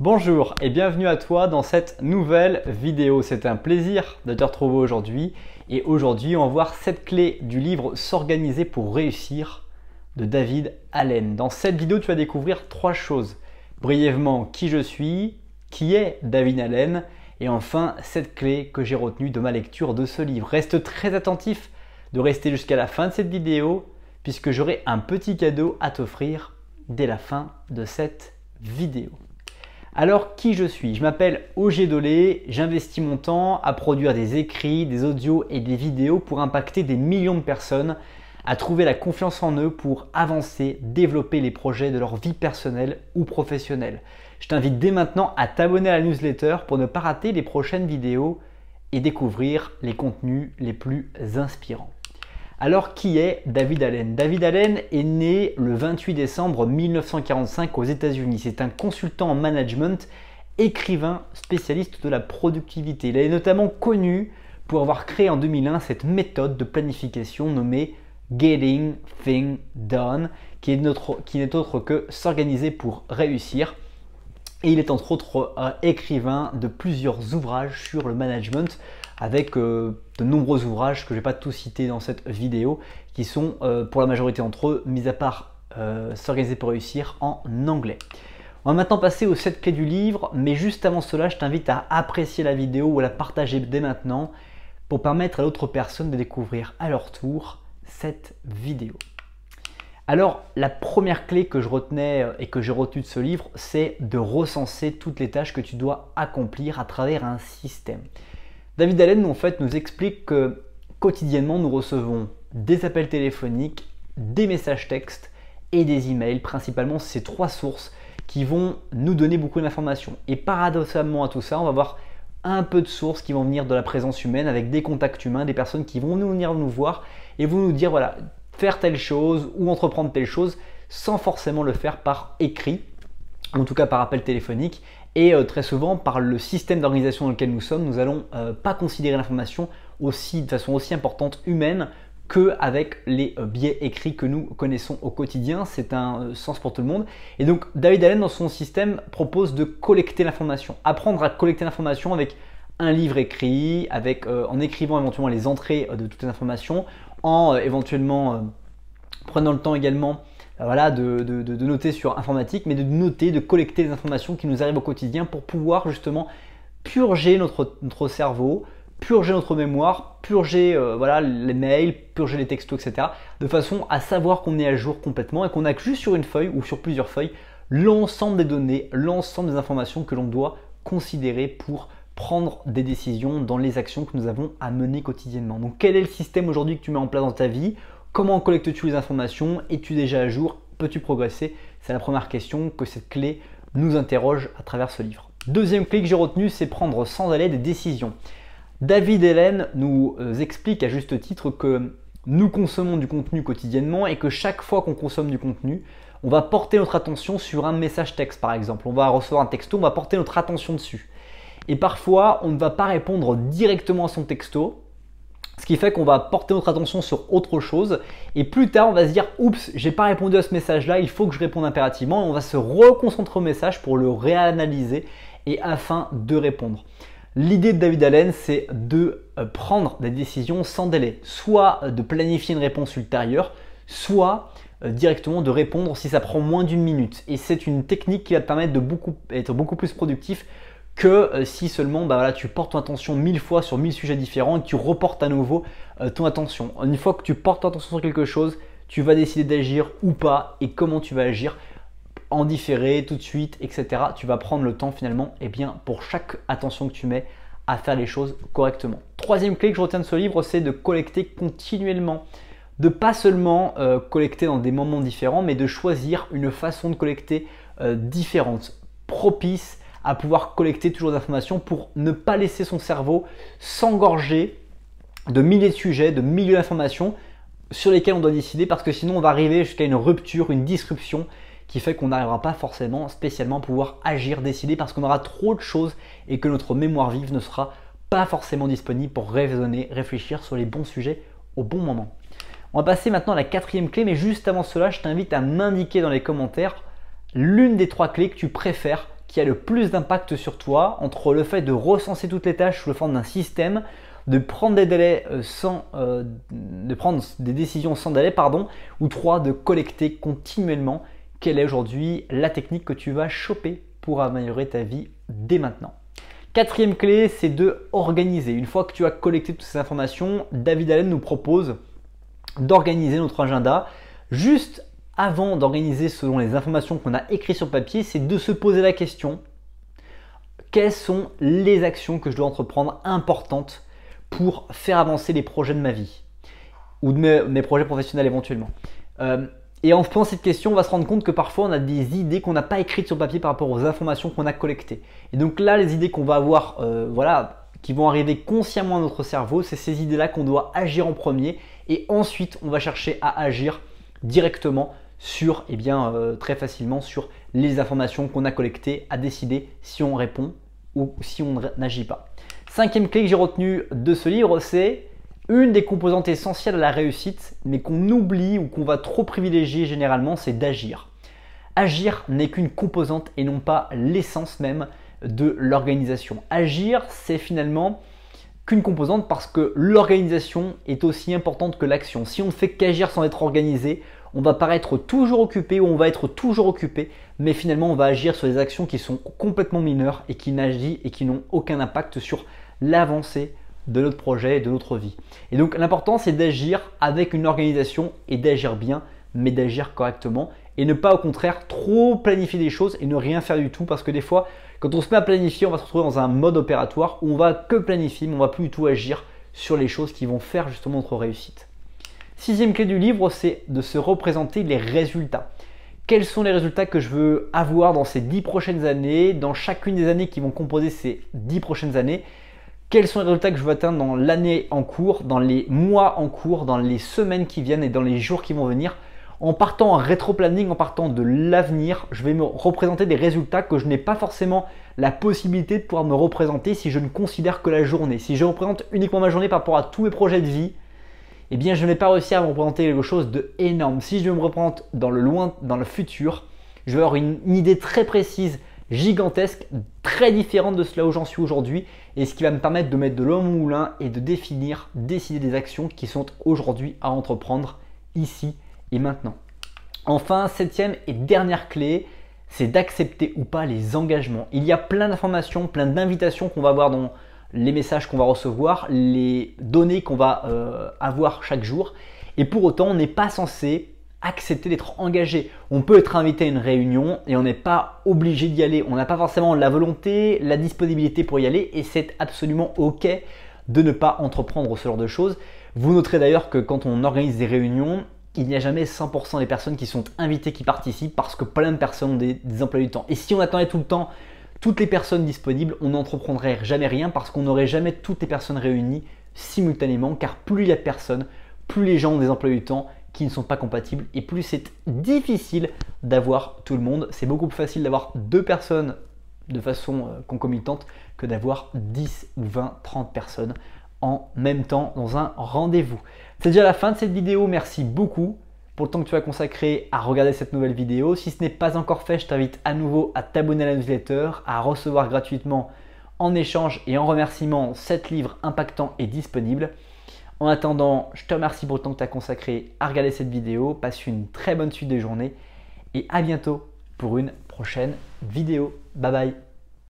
Bonjour et bienvenue à toi dans cette nouvelle vidéo. C'est un plaisir de te retrouver aujourd'hui et aujourd'hui on va voir cette clé du livre S'organiser pour réussir de David Allen. Dans cette vidéo tu vas découvrir trois choses. Brièvement qui je suis, qui est David Allen et enfin cette clé que j'ai retenue de ma lecture de ce livre. Reste très attentif de rester jusqu'à la fin de cette vidéo puisque j'aurai un petit cadeau à t'offrir dès la fin de cette vidéo. Alors qui je suis Je m'appelle OG Dolé, j'investis mon temps à produire des écrits, des audios et des vidéos pour impacter des millions de personnes, à trouver la confiance en eux pour avancer, développer les projets de leur vie personnelle ou professionnelle. Je t'invite dès maintenant à t'abonner à la newsletter pour ne pas rater les prochaines vidéos et découvrir les contenus les plus inspirants. Alors qui est David Allen David Allen est né le 28 décembre 1945 aux États-Unis. C'est un consultant en management, écrivain, spécialiste de la productivité. Il est notamment connu pour avoir créé en 2001 cette méthode de planification nommée Getting Thing Done, qui n'est autre, que s'organiser pour réussir. Et il est entre autres euh, écrivain de plusieurs ouvrages sur le management, avec euh, de nombreux ouvrages que je ne vais pas tous citer dans cette vidéo, qui sont euh, pour la majorité d'entre eux, mis à part euh, S'organiser pour réussir en anglais. On va maintenant passer aux 7 clés du livre, mais juste avant cela, je t'invite à apprécier la vidéo ou à la partager dès maintenant pour permettre à l'autre personnes de découvrir à leur tour cette vidéo. Alors, la première clé que je retenais et que j'ai retenue de ce livre, c'est de recenser toutes les tâches que tu dois accomplir à travers un système. David Allen, nous, en fait, nous explique que quotidiennement, nous recevons des appels téléphoniques, des messages textes et des emails, principalement ces trois sources qui vont nous donner beaucoup d'informations. Et paradoxalement à tout ça, on va avoir un peu de sources qui vont venir de la présence humaine avec des contacts humains, des personnes qui vont nous venir nous voir et vont nous dire voilà, faire telle chose ou entreprendre telle chose sans forcément le faire par écrit en tout cas par appel téléphonique. Et euh, très souvent, par le système d'organisation dans lequel nous sommes, nous allons euh, pas considérer l'information aussi de façon aussi importante humaine que avec les euh, biais écrits que nous connaissons au quotidien. C'est un sens pour tout le monde. Et donc David Allen, dans son système, propose de collecter l'information, apprendre à collecter l'information avec un livre écrit, avec, en écrivant éventuellement les entrées de toutes les informations, en éventuellement prenant le temps également euh, voilà, de, noter sur informatique, mais de noter, de collecter les informations qui nous arrivent au quotidien pour pouvoir justement purger notre, cerveau, purger notre mémoire, purger euh, voilà, les mails, purger les textos, etc. De façon à savoir qu'on est à jour complètement et qu'on a juste sur une feuille ou sur plusieurs feuilles l'ensemble des données, l'ensemble des informations que l'on doit considérer pour prendre des décisions dans les actions que nous avons à mener quotidiennement. Donc quel est le système aujourd'hui que tu mets en place dans ta vie Comment collectes-tu les informations Es-tu déjà à jour Peux-tu progresser C'est la première question que cette clé nous interroge à travers ce livre. Deuxième clé que j'ai retenue, c'est prendre sans aller des décisions. David Hélène nous euh, explique à juste titre que nous consommons du contenu quotidiennement et que chaque fois qu'on consomme du contenu, on va porter notre attention sur un message texte par exemple. On va recevoir un texto, on va porter notre attention dessus. Et parfois, on ne va pas répondre directement à son texto, ce qui fait qu'on va porter notre attention sur autre chose. Et plus tard, on va se dire Oups, j'ai pas répondu à ce message-là, il faut que je réponde impérativement. Et on va se reconcentrer au message pour le réanalyser et afin de répondre. L'idée de David Allen, c'est de euh, prendre des décisions sans délai, soit euh, de planifier une réponse ultérieure, soit euh, directement de répondre si ça prend moins d'une minute. Et c'est une technique qui va te permettre de beaucoup, être beaucoup plus productif que euh, si seulement bah, tu portes ton attention mille fois sur mille sujets différents et que tu reportes à nouveau euh, ton attention. Une fois que tu portes ton attention sur quelque chose, tu vas décider d'agir ou pas et comment tu vas agir en différé, tout de suite, etc. Tu vas prendre le temps finalement eh bien, pour chaque attention que tu mets à faire les choses correctement. Troisième clé que je retiens de ce livre, c'est de collecter continuellement. De pas seulement euh, collecter dans des moments différents, mais de choisir une façon de collecter différente, propice à pouvoir collecter toujours d'informations pour ne pas laisser son cerveau s'engorger de milliers de sujets, de milliers d'informations sur lesquels on doit décider parce que sinon on va arriver jusqu'à une rupture, une disruption qui fait qu'on n'arrivera pas forcément spécialement pouvoir agir, décider parce qu'on aura trop de choses et que notre mémoire vive ne sera pas forcément disponible pour raisonner, réfléchir sur les bons sujets au bon moment. On va passer maintenant à la quatrième clé, mais juste avant cela, je t'invite à m'indiquer dans les commentaires l'une des trois clés que tu préfères qui a le plus d'impact sur toi entre le fait de recenser toutes les tâches sous le forme d'un système, de prendre des délais euh, sans, euh, de prendre des décisions sans délai, pardon, ou trois de collecter continuellement quelle est aujourd'hui la technique que tu vas choper pour améliorer ta vie dès maintenant. Quatrième clé, c'est de organiser. Une fois que tu as collecté toutes ces informations, David Allen nous propose d'organiser notre agenda juste avant d'organiser selon les informations qu'on a écrites sur papier, c'est de se poser la question quelles sont les actions que je dois entreprendre importantes pour faire avancer les projets de ma vie ou de mes, projets professionnels éventuellement. Euh, et en posant cette question, on va se rendre compte que parfois on a des idées qu'on n'a pas écrites sur papier par rapport aux informations qu'on a collectées. Et donc là, les idées qu'on va avoir, euh, voilà, qui vont arriver consciemment à notre cerveau, c'est ces idées-là qu'on doit agir en premier et ensuite on va chercher à agir directement sur, eh bien, euh, très facilement sur les informations qu'on a collectées à décider si on répond ou si on n'agit pas. Cinquième clé que j'ai retenue de ce livre, c'est une des composantes essentielles à la réussite, mais qu'on oublie ou qu'on va trop privilégier généralement, c'est d'agir. Agir n'est qu'une composante et non pas l'essence même de l'organisation. Agir, c'est finalement qu'une composante parce que l'organisation est aussi importante que l'action. Si on ne fait qu'agir sans être organisé, on va paraître toujours occupé ou on va être toujours occupé, mais finalement on va agir sur des actions qui sont complètement mineures et qui n'agissent et qui n'ont aucun impact sur l'avancée de notre projet et de notre vie. Et donc l'important c'est d'agir avec une organisation et d'agir bien, mais d'agir correctement et ne pas au contraire trop planifier des choses et ne rien faire du tout parce que des fois quand on se met à planifier on va se retrouver dans un mode opératoire où on va que planifier mais on va plus du tout agir sur les choses qui vont faire justement notre réussite. Sixième clé du livre, c'est de se représenter les résultats. Quels sont les résultats que je veux avoir dans ces dix prochaines années, dans chacune des années qui vont composer ces dix prochaines années Quels sont les résultats que je veux atteindre dans l'année en cours, dans les mois en cours, dans les semaines qui viennent et dans les jours qui vont venir en partant en rétro-planning, en partant de l'avenir, je vais me représenter des résultats que je n'ai pas forcément la possibilité de pouvoir me représenter si je ne considère que la journée. Si je représente uniquement ma journée par rapport à tous mes projets de vie, eh bien je n'ai pas réussi à me représenter quelque chose de énorme. Si je me reprendre dans le loin, dans le futur, je vais avoir une, idée très précise, gigantesque, très différente de cela où j'en suis aujourd'hui, et ce qui va me permettre de mettre de l'homme au moulin et de définir, décider des actions qui sont aujourd'hui à entreprendre ici et maintenant. Enfin, septième et dernière clé, c'est d'accepter ou pas les engagements. Il y a plein d'informations, plein d'invitations qu'on va voir dans, les messages qu'on va recevoir, les données qu'on va euh, avoir chaque jour. Et pour autant, on n'est pas censé accepter d'être engagé. On peut être invité à une réunion et on n'est pas obligé d'y aller. On n'a pas forcément la volonté, la disponibilité pour y aller et c'est absolument OK de ne pas entreprendre ce genre de choses. Vous noterez d'ailleurs que quand on organise des réunions, il n'y a jamais 100% des personnes qui sont invitées qui participent parce que plein de personnes ont des emplois du temps. Et si on attendait tout le temps toutes les personnes disponibles, on n'entreprendrait jamais rien parce qu'on n'aurait jamais toutes les personnes réunies simultanément, car plus il y a de personnes, plus les gens ont des emplois du temps qui ne sont pas compatibles et plus c'est difficile d'avoir tout le monde. C'est beaucoup plus facile d'avoir deux personnes de façon euh, concomitante que d'avoir 10 ou 20, 30 personnes en même temps dans un rendez-vous. C'est déjà la fin de cette vidéo, merci beaucoup pour le temps que tu as consacré à regarder cette nouvelle vidéo. Si ce n'est pas encore fait, je t'invite à nouveau à t'abonner à la newsletter, à recevoir gratuitement en échange et en remerciement 7 livres impactants et disponible. En attendant, je te remercie pour le temps que tu as consacré à regarder cette vidéo. Passe une très bonne suite de journée et à bientôt pour une prochaine vidéo. Bye bye